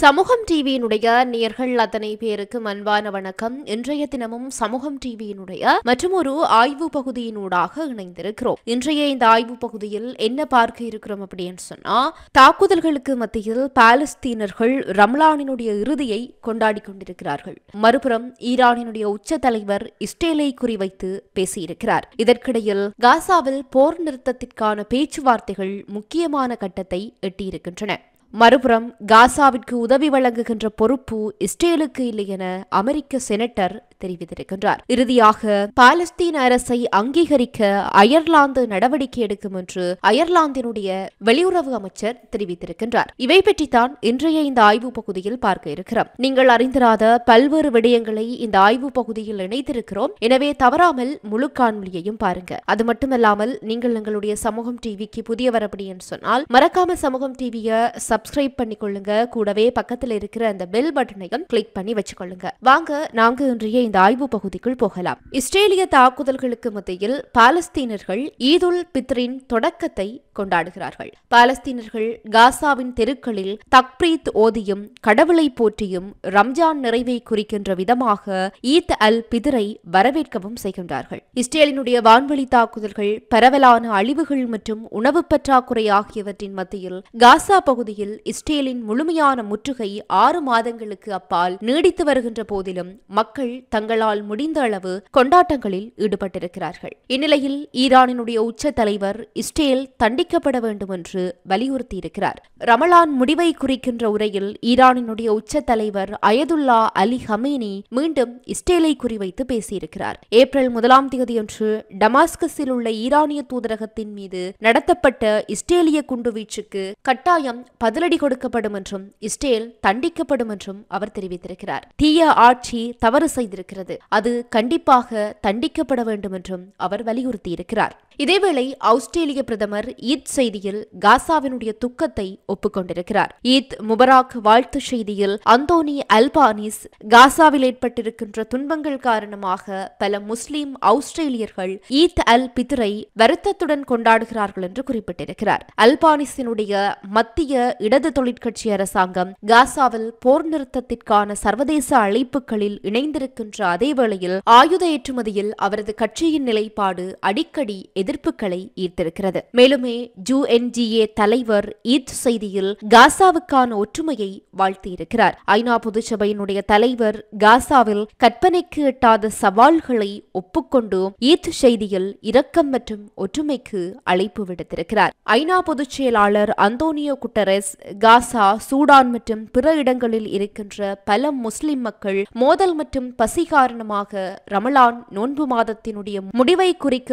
சமூகம் டிவியினுடைய நேர்கள் அத்தனை பேருக்கு அன்பான வணக்கம் இன்றைய தினமும் சமூகம் டிவியினுடைய மற்றும் ஒரு ஆய்வு பகுதியினூடாக இணைந்திருக்கிறோம் இன்றைய இந்த ஆய்வு பகுதியில் என்ன பார்க்க இருக்கிறோம் அப்படின்னு சொன்னா தாக்குதல்களுக்கு மத்தியில் பாலஸ்தீனர்கள் ரம்லானினுடைய இறுதியை கொண்டாடி கொண்டிருக்கிறார்கள் மறுபுறம் ஈரானினுடைய உச்ச தலைவர் இஸ்ரேலை குறிவைத்து பேசியிருக்கிறார் இதற்கிடையில் காசாவில் போர் நிறுத்தத்திற்கான பேச்சுவார்த்தைகள் முக்கியமான கட்டத்தை எட்டியிருக்கின்றன மறுபுறம் காசாவிற்கு உதவி வழங்குகின்ற பொறுப்பு இஸ்ரேலுக்கு இல்லை என அமெரிக்க செனட்டர் தெரிவித்திருக்கின்றார் இறுதியாக பாலஸ்தீன அரசை அங்கீகரிக்க அயர்லாந்து நடவடிக்கை எடுக்கும் என்று அயர்லாந்தினுடைய வெளியுறவு அமைச்சர் தெரிவித்திருக்கின்றார் இவை பற்றித்தான் இன்றைய இந்த ஆய்வு பகுதியில் பார்க்க இருக்கிறோம் நீங்கள் அறிந்திராத பல்வேறு விடயங்களை இந்த ஆய்வு பகுதியில் இணைத்திருக்கிறோம் எனவே தவறாமல் முழு காணொலியையும் பாருங்க அது மட்டுமல்லாமல் நீங்கள் எங்களுடைய சமூகம் டிவிக்கு புதியவர் என்று சொன்னால் மறக்காம சமூகம் டிவியை சப்ஸ்கிரைப் பண்ணிக்கொள்ளுங்க கூடவே பக்கத்தில் இருக்கிற அந்த பெல் பட்டனையும் கிளிக் பண்ணி வச்சுக்கொள்ளுங்க வாங்க நாங்கள் இன்றைய இந்த ஆய்வு பகுதிக்குள் போகலாம் இஸ்ரேலிய தாக்குதல்களுக்கு மத்தியில் பாலஸ்தீனர்கள் ஈதுல் பித்ரின் தொடக்கத்தை கொண்டாடுகிறார்கள் பாலஸ்தீனர்கள் காசாவின் தெருக்களில் தக்ரீத் ஓதியும் கடவுளை போற்றியும் ரம்ஜான் நிறைவை குறிக்கின்ற விதமாக ஈத் அல் பிதிரை வரவேற்கவும் செய்கின்றார்கள் இஸ்ரேலினுடைய வான்வழி தாக்குதல்கள் பரவலான அழிவுகள் மற்றும் உணவு பற்றாக்குறை ஆகியவற்றின் மத்தியில் காசா பகுதியில் இஸ்ரேலின் முழுமையான முற்றுகை ஆறு மாதங்களுக்கு அப்பால் நீடித்து வருகின்ற போதிலும் மக்கள் தங்களால் முடிந்த அளவு கொண்டாட்டங்களில் ஈடுபட்டிருக்கிறார்கள் இந்நிலையில் ஈரானினுடைய உச்ச தலைவர் இஸ்ரேல் தண்டிக்கப்பட வேண்டும் என்று வலியுறுத்தியிருக்கிறார் ரமலான் முடிவை குறிக்கின்ற உரையில் ஈரானினுடைய உச்ச தலைவர் அயதுல்லா அலி ஹமேனி மீண்டும் இஸ்ரேலை குறிவைத்து பேசியிருக்கிறார் ஏப்ரல் முதலாம் தேதியன்று டமாஸ்கஸில் உள்ள ஈரானிய தூதரகத்தின் மீது நடத்தப்பட்ட இஸ்ரேலிய குண்டுவீச்சுக்கு கட்டாயம் பதிலடி கொடுக்கப்படும் என்றும் இஸ்ரேல் தண்டிக்கப்படும் என்றும் அவர் தெரிவித்திருக்கிறார் தீய ஆட்சி தவறு செய்திருக்கிறார் இருக்கிறது அது கண்டிப்பாக தண்டிக்கப்பட வேண்டும் என்றும் அவர் வலியுறுத்தியிருக்கிறார் இதேவேளை ஆஸ்திரேலிய பிரதமர் ஈத் செய்தியில் காசாவினுடைய துக்கத்தை ஒப்புக்கொண்டிருக்கிறார் ஈத் முபராக் வாழ்த்து செய்தியில் அந்தோனி அல்பானிஸ் காசாவில் ஏற்பட்டிருக்கின்ற துன்பங்கள் காரணமாக பல முஸ்லிம் ஆஸ்திரேலியர்கள் ஈத் அல் பித்ரை வருத்தத்துடன் கொண்டாடுகிறார்கள் என்று குறிப்பிட்டிருக்கிறார் அல்பானிஸினுடைய மத்திய இடது தொழிற்கட்சி அரசாங்கம் காசாவில் போர் நிறுத்தத்திற்கான சர்வதேச அழைப்புகளில் இணைந்திருக்கின்ற என்ற அதே வேளையில் ஆயுத ஏற்றுமதியில் அவரது கட்சியின் நிலைப்பாடு அடிக்கடி எதிர்ப்புகளை ஈர்த்திருக்கிறது மேலுமே ஜூ என்ஜிஏ தலைவர் ஈத் செய்தியில் காசாவுக்கான ஒற்றுமையை வாழ்த்தியிருக்கிறார் ஐநா பொதுச்சபையினுடைய தலைவர் காசாவில் கற்பனைக்கு எட்டாத சவால்களை ஒப்புக்கொண்டு ஈத் செய்தியில் இரக்கம் மற்றும் ஒற்றுமைக்கு அழைப்பு விடுத்திருக்கிறார் ஐநா பொதுச் செயலாளர் அந்தோனியோ குட்டரஸ் காசா சூடான் மற்றும் பிற இடங்களில் இருக்கின்ற பல முஸ்லிம் மக்கள் மோதல் மற்றும் பசி காரணமாக ரமலான் நோன்பு மாதத்தினுடைய முடிவை குறிக்கின்ற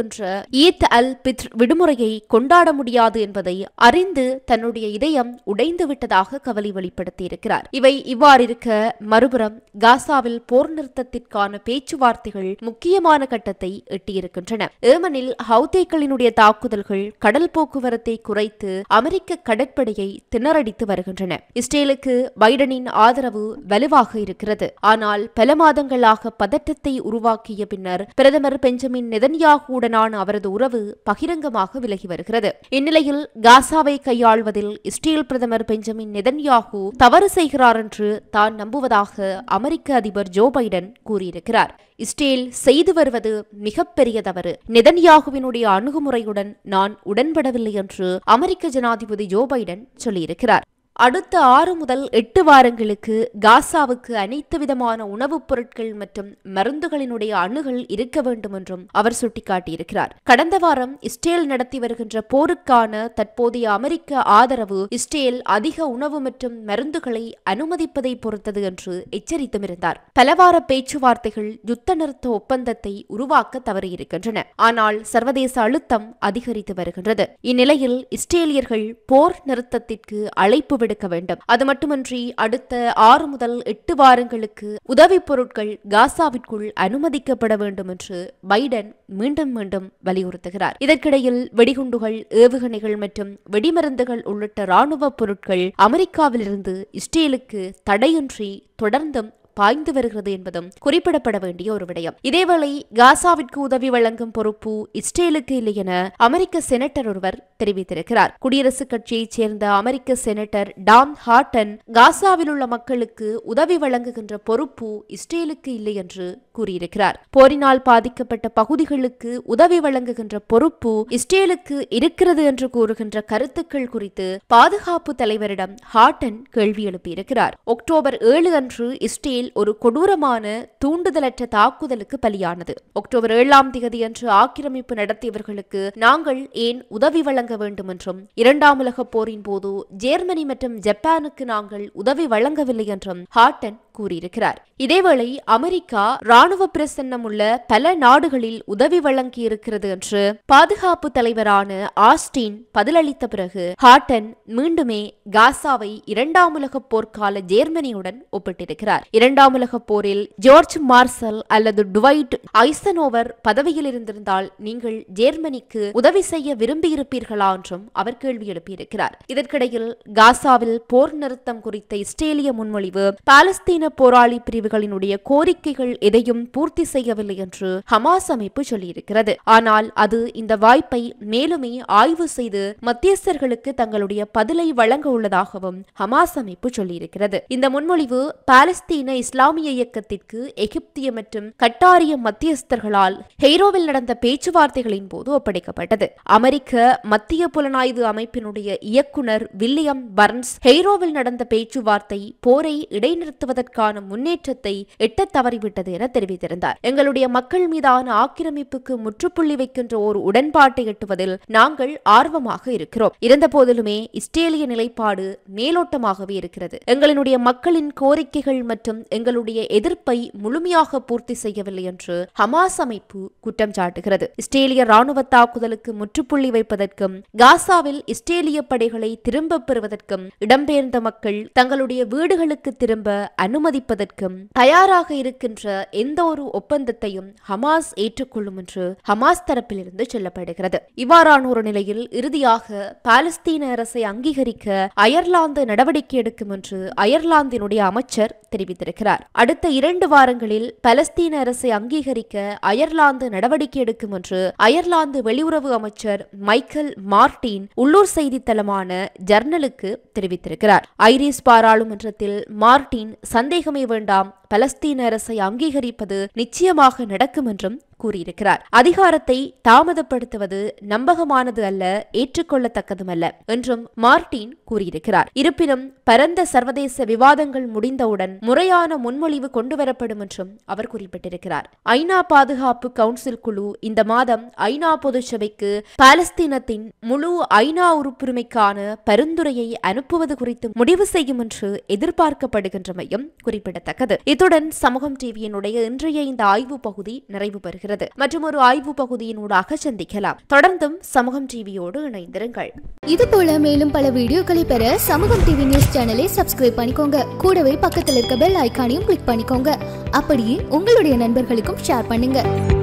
ஈத் அல் பித் விடுமுறையை கொண்டாட முடியாது என்பதை அறிந்து தன்னுடைய இதயம் உடைந்து விட்டதாக கவலை வெளிப்படுத்தியிருக்கிறார் இவை இவ்வாறிருக்க மறுபுறம் காசாவில் போர் நிறுத்தத்திற்கான பேச்சுவார்த்தைகள் முக்கியமான கட்டத்தை எட்டியிருக்கின்றன ஏமனில் ஹவுதேக்களினுடைய தாக்குதல்கள் கடல் போக்குவரத்தை குறைத்து அமெரிக்க கடற்படையை திணறடித்து வருகின்றன இஸ்ரேலுக்கு பைடனின் ஆதரவு வலுவாக இருக்கிறது ஆனால் பல மாதங்களாக பதட்டத்தை உருவாக்கிய பின்னர் பிரதமர் பெஞ்சமின் நெதன்யாகுடனான அவரது உறவு பகிரங்கமாக விலகி வருகிறது இந்நிலையில் காசாவை கையாள்வதில் இஸ்ரேல் பிரதமர் பெஞ்சமின் நெதன்யாகு தவறு செய்கிறார் என்று தான் நம்புவதாக அமெரிக்க அதிபர் ஜோ பைடன் கூறியிருக்கிறார் இஸ்ரேல் செய்து வருவது மிகப்பெரிய தவறு நெதன்யாகுவினுடைய அணுகுமுறையுடன் நான் உடன்படவில்லை என்று அமெரிக்க ஜனாதிபதி ஜோ பைடன் சொல்லியிருக்கிறார் அடுத்த ஆறு முதல் எட்டு வாரங்களுக்கு காசாவுக்கு அனைத்து விதமான உணவுப் பொருட்கள் மற்றும் மருந்துகளினுடைய அணுகல் இருக்க வேண்டும் என்றும் அவர் சுட்டிக்காட்டியிருக்கிறார் கடந்த வாரம் இஸ்ரேல் நடத்தி வருகின்ற போருக்கான தற்போதைய அமெரிக்க ஆதரவு இஸ்ரேல் அதிக உணவு மற்றும் மருந்துகளை அனுமதிப்பதை பொறுத்தது என்று எச்சரித்தும் இருந்தார் பலவார பேச்சுவார்த்தைகள் யுத்த நிறுத்த ஒப்பந்தத்தை உருவாக்க தவறியிருக்கின்றன ஆனால் சர்வதேச அழுத்தம் அதிகரித்து வருகின்றது இந்நிலையில் இஸ்ரேலியர்கள் போர் நிறுத்தத்திற்கு அழைப்பு முடிவெடுக்க வேண்டும் அது மட்டுமன்றி அடுத்த ஆறு முதல் எட்டு வாரங்களுக்கு உதவிப் பொருட்கள் காசாவிற்குள் அனுமதிக்கப்பட வேண்டும் என்று பைடன் மீண்டும் மீண்டும் வலியுறுத்துகிறார் இதற்கிடையில் வெடிகுண்டுகள் ஏவுகணைகள் மற்றும் வெடிமருந்துகள் உள்ளிட்ட ராணுவ பொருட்கள் அமெரிக்காவிலிருந்து இஸ்ரேலுக்கு தடையின்றி தொடர்ந்தும் பாய்ந்து வருகிறது என்பதும் குறிப்பிடப்பட வேண்டிய ஒரு விடயம் இதேவேளை காசாவிற்கு உதவி வழங்கும் பொறுப்பு இஸ்ரேலுக்கு இல்லை என அமெரிக்க செனட்டர் ஒருவர் தெரிவித்திருக்கிறார் குடியரசுக் கட்சியைச் சேர்ந்த அமெரிக்க செனட்டர் டாம் ஹார்டன் காசாவில் உள்ள மக்களுக்கு உதவி வழங்குகின்ற பொறுப்பு இஸ்ரேலுக்கு இல்லை என்று கூறியிருக்கிறார் போரினால் பாதிக்கப்பட்ட பகுதிகளுக்கு உதவி வழங்குகின்ற பொறுப்பு இஸ்ரேலுக்கு இருக்கிறது என்று கூறுகின்ற கருத்துக்கள் குறித்து பாதுகாப்பு தலைவரிடம் ஹார்டன் கேள்வி எழுப்பியிருக்கிறார் அக்டோபர் ஏழு அன்று இஸ்ரேல் மேல் ஒரு கொடூரமான தூண்டுதலற்ற தாக்குதலுக்கு பலியானது அக்டோபர் ஏழாம் அன்று ஆக்கிரமிப்பு நடத்தியவர்களுக்கு நாங்கள் ஏன் உதவி வழங்க வேண்டும் என்றும் இரண்டாம் உலக போரின் போது ஜெர்மனி மற்றும் ஜப்பானுக்கு நாங்கள் உதவி வழங்கவில்லை என்றும் ஹார்டன் கூறியிருக்கிறார் இதேவேளை அமெரிக்கா ராணுவ பிரசன்னம் உள்ள பல நாடுகளில் உதவி வழங்கியிருக்கிறது என்று பாதுகாப்பு தலைவரான ஆஸ்டின் பதிலளித்த பிறகு ஹாட்டன் மீண்டுமே காசாவை இரண்டாம் உலக போர்க்கால ஜேர்மனியுடன் ஒப்பிட்டிருக்கிறார் இரண்டாம் உலக போரில் ஜார்ஜ் மார்சல் அல்லது டுவைட் ஐசனோவர் பதவியில் இருந்திருந்தால் நீங்கள் ஜேர்மனிக்கு உதவி செய்ய விரும்பியிருப்பீர்களா என்றும் அவர் கேள்வி எழுப்பியிருக்கிறார் இதற்கிடையில் காசாவில் போர் நிறுத்தம் குறித்த இஸ்ரேலிய முன்மொழிவு பாலஸ்தீன பாலஸ்தீன போராளி பிரிவுகளினுடைய கோரிக்கைகள் எதையும் பூர்த்தி செய்யவில்லை என்று ஹமாஸ் அமைப்பு சொல்லியிருக்கிறது ஆனால் அது இந்த வாய்ப்பை மேலுமே ஆய்வு செய்து மத்தியஸ்தர்களுக்கு தங்களுடைய பதிலை வழங்க உள்ளதாகவும் ஹமாஸ் அமைப்பு சொல்லியிருக்கிறது இந்த முன்மொழிவு பாலஸ்தீன இஸ்லாமிய இயக்கத்திற்கு எகிப்திய மற்றும் கட்டாரிய மத்தியஸ்தர்களால் ஹெய்ரோவில் நடந்த பேச்சுவார்த்தைகளின் போது ஒப்படைக்கப்பட்டது அமெரிக்க மத்திய புலனாய்வு அமைப்பினுடைய இயக்குனர் வில்லியம் பர்ன்ஸ் ஹெய்ரோவில் நடந்த பேச்சுவார்த்தை போரை இடைநிறுத்துவதற்கு அதற்கான முன்னேற்றத்தை எட்ட தவறிவிட்டது என தெரிவித்திருந்தார் எங்களுடைய மக்கள் மீதான ஆக்கிரமிப்புக்கு முற்றுப்புள்ளி வைக்கின்ற ஒரு உடன்பாட்டை எட்டுவதில் நாங்கள் ஆர்வமாக இருக்கிறோம் போதிலுமே இஸ்ரேலிய நிலைப்பாடு மேலோட்டமாகவே இருக்கிறது எங்களுடைய மக்களின் கோரிக்கைகள் மற்றும் எங்களுடைய எதிர்ப்பை முழுமையாக பூர்த்தி செய்யவில்லை என்று ஹமாஸ் அமைப்பு குற்றம் சாட்டுகிறது இஸ்ரேலிய ராணுவ தாக்குதலுக்கு முற்றுப்புள்ளி வைப்பதற்கும் காசாவில் இஸ்ரேலிய படைகளை திரும்பப் பெறுவதற்கும் இடம்பெயர்ந்த மக்கள் தங்களுடைய வீடுகளுக்கு திரும்ப அனுமதி அனுமதிப்பதற்கும் தயாராக இருக்கின்ற எந்த ஒரு ஒப்பந்தத்தையும் ஹமாஸ் ஏற்றுக்கொள்ளும் என்று ஹமாஸ் இருந்து சொல்லப்படுகிறது இவ்வாறான ஒரு நிலையில் இறுதியாக பாலஸ்தீன அரசை அங்கீகரிக்க அயர்லாந்து நடவடிக்கை எடுக்கும் என்று அயர்லாந்தினுடைய அமைச்சர் தெரிவித்திருக்கிறார் அடுத்த இரண்டு வாரங்களில் பலஸ்தீன அரசை அங்கீகரிக்க அயர்லாந்து நடவடிக்கை எடுக்கும் என்று அயர்லாந்து வெளியுறவு அமைச்சர் மைக்கேல் மார்டின் உள்ளூர் செய்தித்தளமான ஜர்னலுக்கு தெரிவித்திருக்கிறார் ஐரிஸ் பாராளுமன்றத்தில் மார்டின் சந்தேக சந்தேகமே வேண்டாம் பலஸ்தீன அரசை அங்கீகரிப்பது நிச்சயமாக நடக்கும் என்றும் கூறியிருக்கிறார் அதிகாரத்தை தாமதப்படுத்துவது நம்பகமானது அல்ல ஏற்றுக்கொள்ளத்தக்கதுமல்ல என்றும் மார்டின் கூறியிருக்கிறார் இருப்பினும் பரந்த சர்வதேச விவாதங்கள் முடிந்தவுடன் முறையான முன்மொழிவு கொண்டுவரப்படும் என்றும் அவர் குறிப்பிட்டிருக்கிறார் ஐநா பாதுகாப்பு கவுன்சில் குழு இந்த மாதம் ஐநா பொதுச்சபைக்கு பாலஸ்தீனத்தின் முழு ஐநா உறுப்புரிமைக்கான பரிந்துரையை அனுப்புவது குறித்து முடிவு செய்யும் என்று எதிர்பார்க்கப்படுகின்றமையும் குறிப்பிடத்தக்கது இத்துடன் சமூகம் டிவியினுடைய இன்றைய இந்த ஆய்வு பகுதி நிறைவு பெறுகிறது வருகிறது மற்றும் ஒரு ஆய்வு பகுதியினூடாக சந்திக்கலாம் தொடர்ந்தும் சமூகம் டிவியோடு இணைந்திருங்கள் இது போல மேலும் பல வீடியோக்களை பெற சமூகம் டிவி நியூஸ் சேனலை சப்ஸ்கிரைப் பண்ணிக்கோங்க கூடவே பக்கத்தில் இருக்க பெல் ஐக்கானையும் கிளிக் பண்ணிக்கோங்க அப்படியே உங்களுடைய நண்பர்களுக்கும் ஷேர் பண்ணுங்க